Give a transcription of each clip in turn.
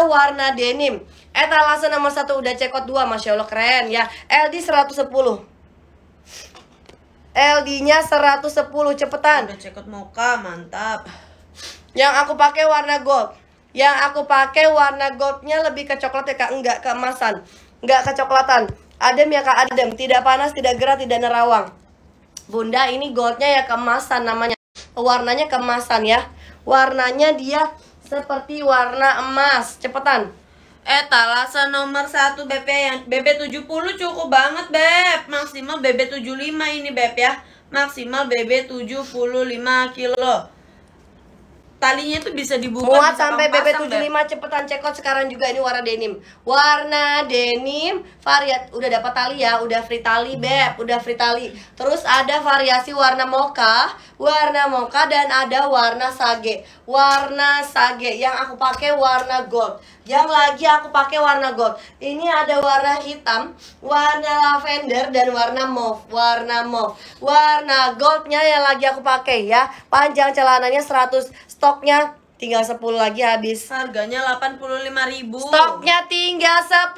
atau warna denim. Etalase eh, nomor satu udah cekot dua, Masya Allah keren ya. LD 110. LD-nya 110, cepetan. Udah cekot moka, mantap. Yang aku pakai warna gold. Yang aku pakai warna goldnya lebih ke coklat ya kak, enggak keemasan. Enggak kecoklatan. Adem ya kak, adem. Tidak panas, tidak gerah, tidak nerawang. Bunda, ini goldnya ya keemasan, namanya. Warnanya kemasan ya. Warnanya dia seperti warna emas. Cepetan. Eh, talasa nomor 1 BP ya, yang BB70 cukup banget, Beb. Maksimal BB75 ini, Beb ya. Maksimal BB75 kilo talinya itu bisa dibuka muat bisa sampai BB75 dan... cepetan cekot sekarang juga ini warna denim warna denim variat udah dapat tali ya udah free tali hmm. beb udah free tali terus ada variasi warna mocha warna mocha dan ada warna sage warna sage yang aku pakai warna gold yang lagi aku pakai warna gold ini ada warna hitam warna lavender dan warna mauve warna mauve warna goldnya yang lagi aku pakai ya panjang celananya 100 stoknya tinggal 10 lagi habis harganya 85.000 stoknya tinggal 10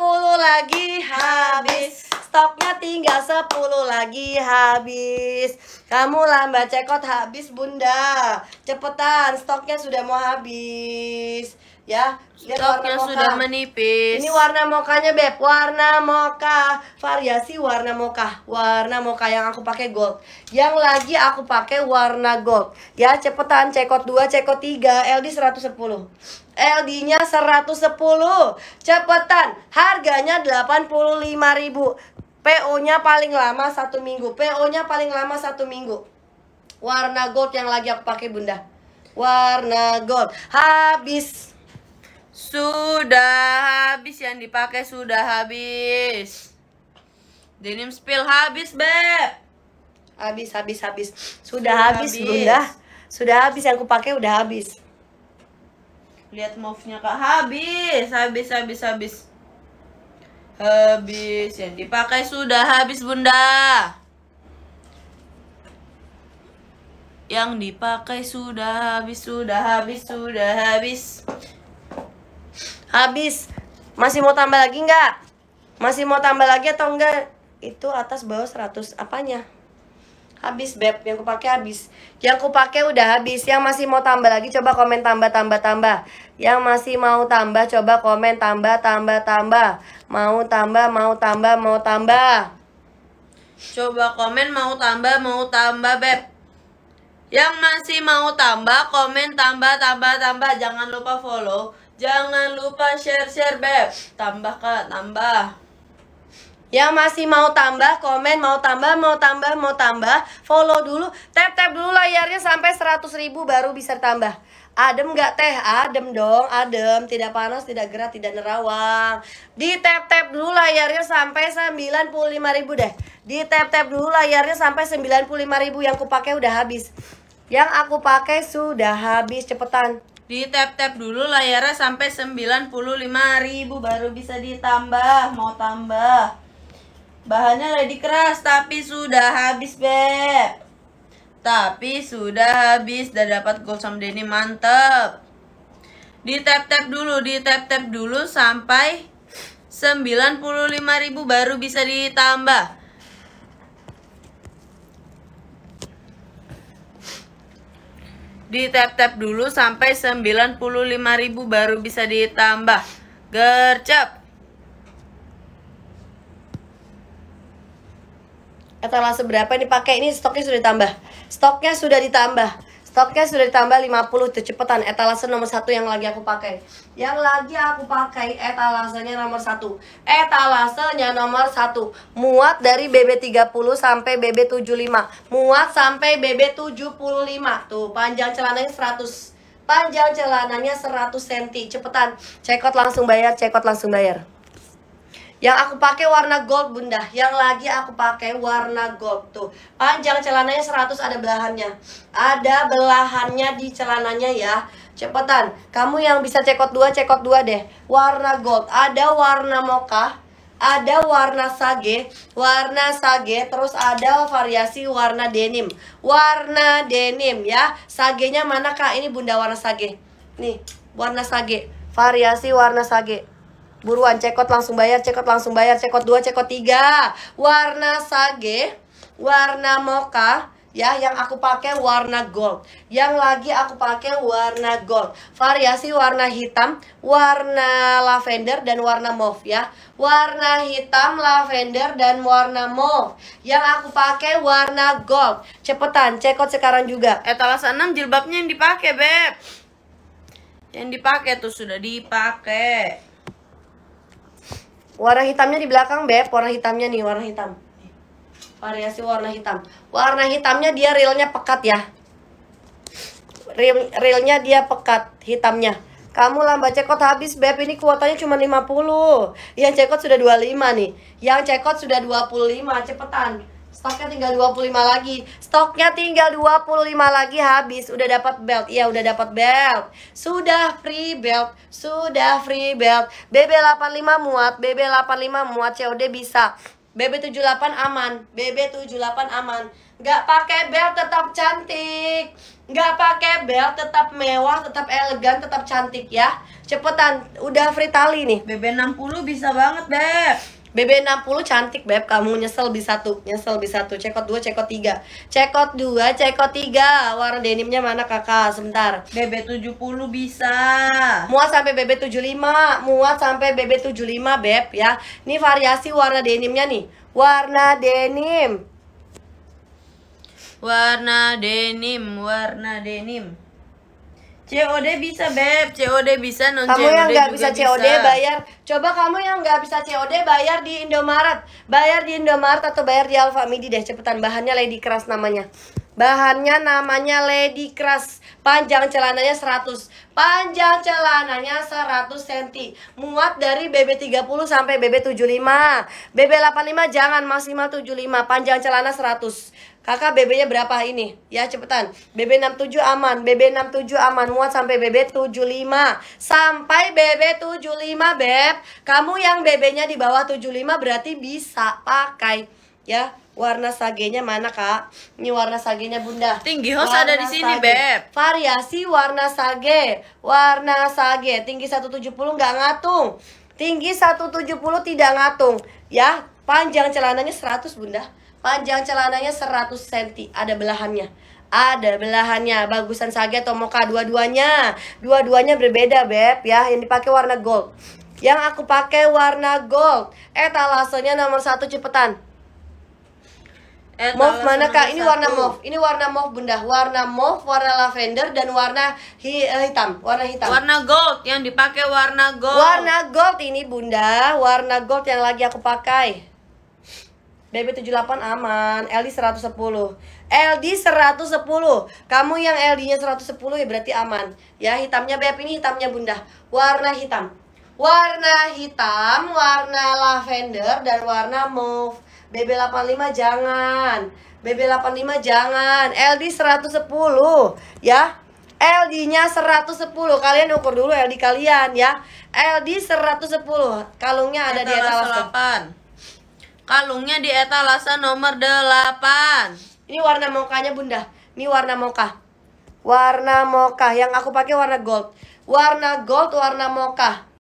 lagi habis stoknya tinggal 10 lagi habis kamu lambat cekot habis bunda cepetan stoknya sudah mau habis ya topnya stoknya sudah menipis ini warna mokanya beb warna moka variasi warna moka warna moka yang aku pakai gold yang lagi aku pakai warna gold ya cepetan cekot 2 cekot 3 LD 110 LD nya 110 cepetan harganya 85.000 PO nya paling lama satu minggu PO nya paling lama satu minggu warna gold yang lagi aku pakai bunda warna gold habis sudah habis yang dipakai sudah habis. Denim spill habis, Beb. Habis, habis, habis. Sudah, sudah habis, habis, Bunda. Sudah habis yang kupakai udah habis. Lihat move-nya Kak, habis, habis, habis, habis. Habis yang dipakai sudah habis, Bunda. Yang dipakai sudah habis, sudah habis, sudah habis habis masih mau tambah lagi nggak masih mau tambah lagi atau enggak itu atas bawah 100 apanya habis beb yang kupakai habis yang kupakai udah habis yang masih mau tambah lagi coba komen tambah tambah tambah yang masih mau tambah coba komen tambah tambah tambah mau tambah mau tambah mau tambah coba komen mau tambah mau tambah beb yang masih mau tambah komen tambah tambah tambah jangan lupa follow Jangan lupa share-share Beb. Tambah Kak, tambah. Yang masih mau tambah, komen mau tambah, mau tambah, mau tambah, follow dulu, tap-tap dulu layarnya sampai 100 ribu baru bisa tambah. Adem gak teh? Adem dong, adem, tidak panas, tidak gerah, tidak nerawang. Di tap-tap dulu layarnya sampai 95 ribu deh. Di tap-tap dulu layarnya sampai 95 ribu yang aku pakai udah habis. Yang aku pakai sudah habis, cepetan di tap tap dulu layarnya sampai 95.000 baru bisa ditambah mau tambah bahannya ready keras tapi sudah habis beb tapi sudah habis dan dapat gold sama Denny mantep di tap tap dulu di tap tap dulu sampai 95.000 baru bisa ditambah Ditap-tap dulu sampai 95.000 baru bisa ditambah. Gercep. Etalase berapa yang dipakai ini stoknya sudah ditambah. Stoknya sudah ditambah. Stoknya sudah ditambah 50 itu cepetan etalase nomor satu yang lagi aku pakai. Yang lagi aku pakai etalasenya nomor satu. Etalasenya nomor satu. Muat dari BB30 sampai BB75. Muat sampai BB75. Tuh panjang celananya 100. Panjang celananya 100 cm. Cepetan. Cekot langsung bayar, cekot langsung bayar. Yang aku pakai warna gold, Bunda. Yang lagi aku pakai warna gold tuh. Panjang celananya 100 ada belahannya. Ada belahannya di celananya ya. Cepetan. Kamu yang bisa cekot dua, cekot dua deh. Warna gold. Ada warna mocha, ada warna sage, warna sage, terus ada variasi warna denim. Warna denim ya. Sagenya mana Kak? Ini Bunda warna sage. Nih, warna sage. Variasi warna sage. Buruan cekot langsung bayar, cekot langsung bayar, cekot 2, cekot 3. Warna sage, warna mocha, ya yang aku pakai warna gold yang lagi aku pakai warna gold variasi warna hitam warna lavender dan warna mauve ya warna hitam lavender dan warna mauve yang aku pakai warna gold cepetan cekot sekarang juga etalase eh, 6 jilbabnya yang dipakai beb yang dipakai tuh sudah dipakai Warna hitamnya di belakang, Beb. Warna hitamnya nih, warna hitam. Variasi warna hitam. Warna hitamnya dia realnya pekat ya. Real, realnya dia pekat, hitamnya. Kamu lambat cekot habis, Beb. Ini kuotanya cuma 50. Yang cekot sudah 25 nih. Yang cekot sudah 25. Cepetan. Stoknya tinggal 25 lagi. Stoknya tinggal 25 lagi habis. Udah dapat belt. Iya, udah dapat belt. Sudah free belt. Sudah free belt. BB85 muat, BB85 muat COD bisa. BB78 aman, BB78 aman. Gak pakai belt tetap cantik. Gak pakai belt tetap mewah, tetap elegan, tetap cantik ya. Cepetan, udah free tali nih. BB60 bisa banget, Beb. BB60 cantik beb, kamu nyesel bisa tuh, nyesel bisa tuh. Cekot 2, cekot 3. Cekot 2, cekot 3. Warna denimnya mana kakak? Sebentar. BB70 bisa. Muat sampai BB75, muat sampai BB75 beb ya. Ini variasi warna denimnya nih. Warna denim. Warna denim, warna denim. COD bisa beb, COD bisa non Kamu yang nggak bisa COD bisa. bayar, coba kamu yang nggak bisa COD bayar di Indomaret, bayar di Indomaret atau bayar di Alfamidi deh cepetan bahannya Lady Keras namanya. Bahannya namanya Lady Crush Panjang celananya 100 Panjang celananya 100 cm Muat dari BB30 sampai BB75 BB85 jangan maksimal 75 Panjang celana 100 Kakak BB-nya berapa ini? Ya cepetan. BB67 aman, BB67 aman, muat sampai BB75. Sampai BB75, Beb. Kamu yang BB-nya di bawah 75 berarti bisa pakai ya. Warna sagenya mana, Kak? Ini warna sagenya Bunda. Tinggi host warna ada di sini, sage. Beb. Variasi warna sage. Warna sage tinggi 170 nggak ngatung. Tinggi 170 tidak ngatung, ya. Panjang celananya 100, Bunda Panjang celananya 100 cm, ada belahannya. Ada belahannya, bagusan Sage atau Moka dua-duanya. Dua-duanya berbeda, Beb, ya. Yang dipakai warna gold. Yang aku pakai warna gold. Eh, talasonya nomor satu cepetan. Eh, move mana kak? Ini satu. warna move, Ini warna move, bunda. Warna move, warna lavender dan warna hi eh, hitam. Warna hitam. Warna gold yang dipakai warna gold. Warna gold ini bunda. Warna gold yang lagi aku pakai bb 78 aman, LD 110. LD 110. Kamu yang LD-nya 110 ya berarti aman. Ya, hitamnya bb ini hitamnya Bunda. Warna hitam. Warna hitam, warna lavender dan warna mauve. BB85 jangan. BB85 jangan. LD 110 ya. LD-nya 110. Kalian ukur dulu LD kalian ya. LD 110. Kalungnya ada di etalase. 8. Kalungnya di etalase nomor 8. Ini warna mokanya Bunda. Ini warna moka. Warna moka yang aku pakai warna gold. Warna gold, warna moka.